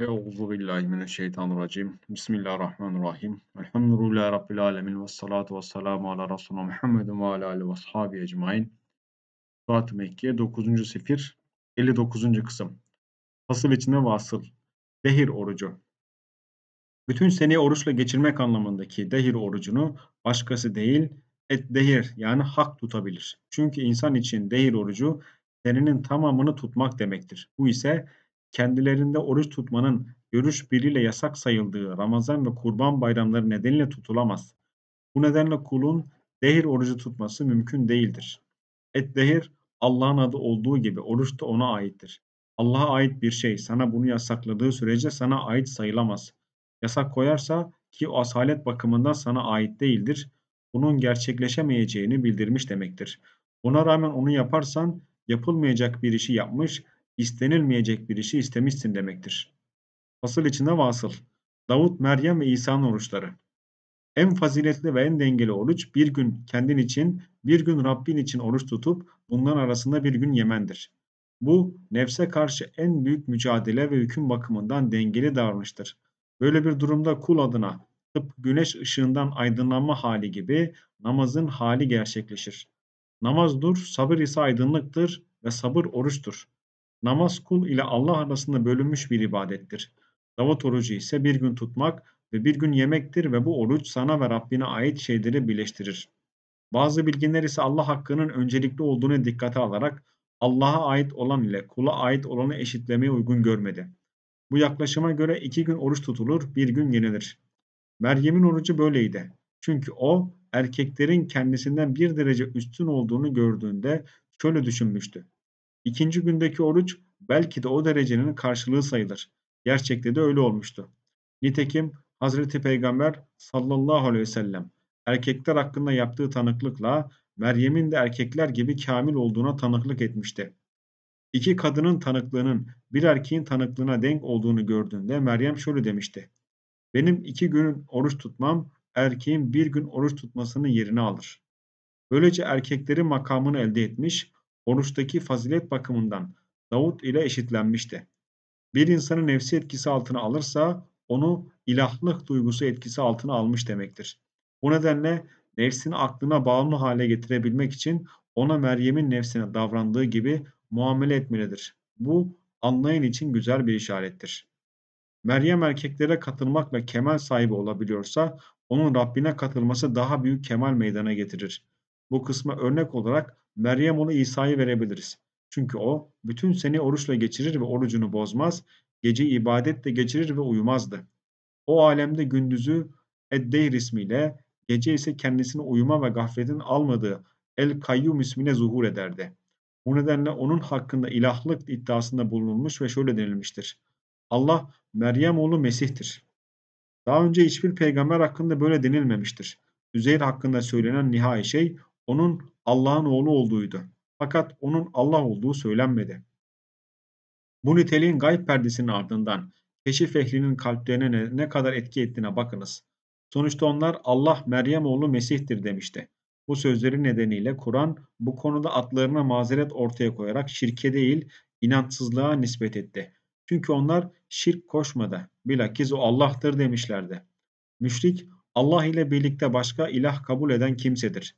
Euzu billahi mineşşeytanirracim. Bismillahirrahmanirrahim. Elhamdülillahi rabbil alamin ve salatu vesselamu ala resulina Muhammedin ve ala alihi ve sahbihi ecmaîn. fat Mekke 9. sefir 59. kısım. Asıl içinde vasıl. Dehir orucu. Bütün seneyi oruçla geçirmek anlamındaki dehir orucunu başkası değil, et dehir yani hak tutabilir. Çünkü insan için dehir orucu senenin tamamını tutmak demektir. Bu ise kendilerinde oruç tutmanın görüş biriyle yasak sayıldığı Ramazan ve Kurban bayramları nedeniyle tutulamaz. Bu nedenle kulun dehir orucu tutması mümkün değildir. Et dehir Allah'ın adı olduğu gibi oruç da ona aittir. Allah'a ait bir şey sana bunu yasakladığı sürece sana ait sayılamaz. Yasak koyarsa ki o asalet bakımından sana ait değildir, bunun gerçekleşemeyeceğini bildirmiş demektir. Ona rağmen onu yaparsan yapılmayacak bir işi yapmış istenilmeyecek bir işi istemişsin demektir. Fasıl içinde vasıl. Davut, Meryem ve İsa'nın oruçları. En faziletli ve en dengeli oruç bir gün kendin için, bir gün Rabbin için oruç tutup bunların arasında bir gün yemendir. Bu nefse karşı en büyük mücadele ve hüküm bakımından dengeli davranıştır. Böyle bir durumda kul adına tıpkı güneş ışığından aydınlanma hali gibi namazın hali gerçekleşir. Namaz sabır ise aydınlıktır ve sabır oruçtur. Namaz kul ile Allah arasında bölünmüş bir ibadettir. Davut orucu ise bir gün tutmak ve bir gün yemektir ve bu oruç sana ve Rabbine ait şeyleri birleştirir. Bazı bilginler ise Allah hakkının öncelikli olduğunu dikkate alarak Allah'a ait olan ile kula ait olanı eşitlemeye uygun görmedi. Bu yaklaşıma göre iki gün oruç tutulur, bir gün yenilir. Meryem'in orucu böyleydi. Çünkü o erkeklerin kendisinden bir derece üstün olduğunu gördüğünde şöyle düşünmüştü. İkinci gündeki oruç belki de o derecenin karşılığı sayılır. Gerçekte de öyle olmuştu. Nitekim Hazreti Peygamber sallallahu aleyhi ve sellem erkekler hakkında yaptığı tanıklıkla Meryem'in de erkekler gibi kamil olduğuna tanıklık etmişti. İki kadının tanıklığının bir erkeğin tanıklığına denk olduğunu gördüğünde Meryem şöyle demişti. Benim iki gün oruç tutmam erkeğin bir gün oruç tutmasının yerini alır. Böylece erkeklerin makamını elde etmiş, oruçtaki fazilet bakımından Davut ile eşitlenmişti. Bir insanı nefsi etkisi altına alırsa onu ilahlık duygusu etkisi altına almış demektir. Bu nedenle nefsini aklına bağımlı hale getirebilmek için ona Meryem'in nefsine davrandığı gibi muamele etmelidir. Bu anlayın için güzel bir işarettir. Meryem erkeklere katılmak ve kemal sahibi olabiliyorsa onun Rabbine katılması daha büyük kemal meydana getirir. Bu kısma örnek olarak Meryem onu İsa'yı verebiliriz. Çünkü o bütün seni oruçla geçirir ve orucunu bozmaz, gece ibadetle geçirir ve uyumazdı. O alemde gündüzü Eddeyr ismiyle, gece ise kendisini uyuma ve gafletin almadığı El Kayyum ismine zuhur ederdi. Bu nedenle onun hakkında ilahlık iddiasında bulunulmuş ve şöyle denilmiştir. Allah Meryem oğlu Mesih'tir. Daha önce hiçbir peygamber hakkında böyle denilmemiştir. Üzeyr hakkında söylenen nihai şey onun Allah'ın oğlu olduğuydu. Fakat onun Allah olduğu söylenmedi. Bu niteliğin gayb perdesinin ardından keşif ehlinin kalplerine ne, kadar etki ettiğine bakınız. Sonuçta onlar Allah Meryem oğlu Mesih'tir demişti. Bu sözleri nedeniyle Kur'an bu konuda atlarına mazeret ortaya koyarak şirke değil inançsızlığa nispet etti. Çünkü onlar şirk koşmadı. Bilakis o Allah'tır demişlerdi. Müşrik Allah ile birlikte başka ilah kabul eden kimsedir.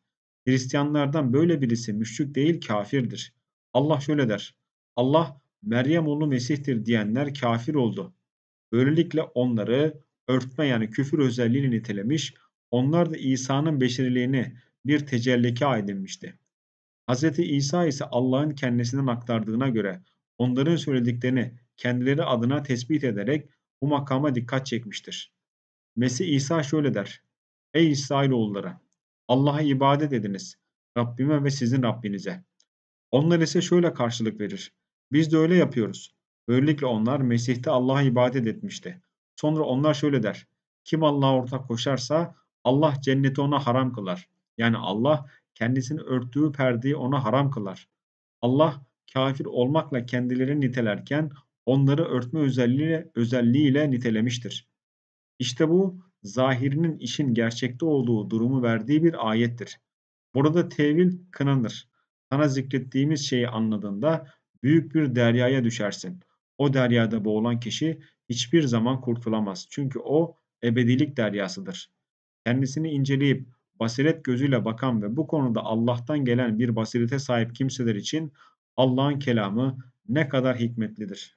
Hristiyanlardan böyle birisi müşrik değil kafirdir. Allah şöyle der. Allah Meryem oğlu Mesih'tir diyenler kafir oldu. Böylelikle onları örtme yani küfür özelliğini nitelemiş, onlar da İsa'nın beşeriliğini bir tecellika edinmişti. Hz. İsa ise Allah'ın kendisinden aktardığına göre onların söylediklerini kendileri adına tespit ederek bu makama dikkat çekmiştir. Mesih İsa şöyle der. Ey İsrailoğulları! Allah'a ibadet ediniz. Rabbime ve sizin Rabbinize. Onlar ise şöyle karşılık verir. Biz de öyle yapıyoruz. Böylelikle onlar Mesih'te Allah'a ibadet etmişti. Sonra onlar şöyle der. Kim Allah'a ortak koşarsa Allah cenneti ona haram kılar. Yani Allah kendisini örttüğü perdeyi ona haram kılar. Allah kafir olmakla kendilerini nitelerken onları örtme özelliğiyle, özelliğiyle nitelemiştir. İşte bu zahirinin işin gerçekte olduğu durumu verdiği bir ayettir. Burada tevil kınanır. Sana zikrettiğimiz şeyi anladığında büyük bir deryaya düşersin. O deryada boğulan kişi hiçbir zaman kurtulamaz. Çünkü o ebedilik deryasıdır. Kendisini inceleyip basiret gözüyle bakan ve bu konuda Allah'tan gelen bir basirete sahip kimseler için Allah'ın kelamı ne kadar hikmetlidir.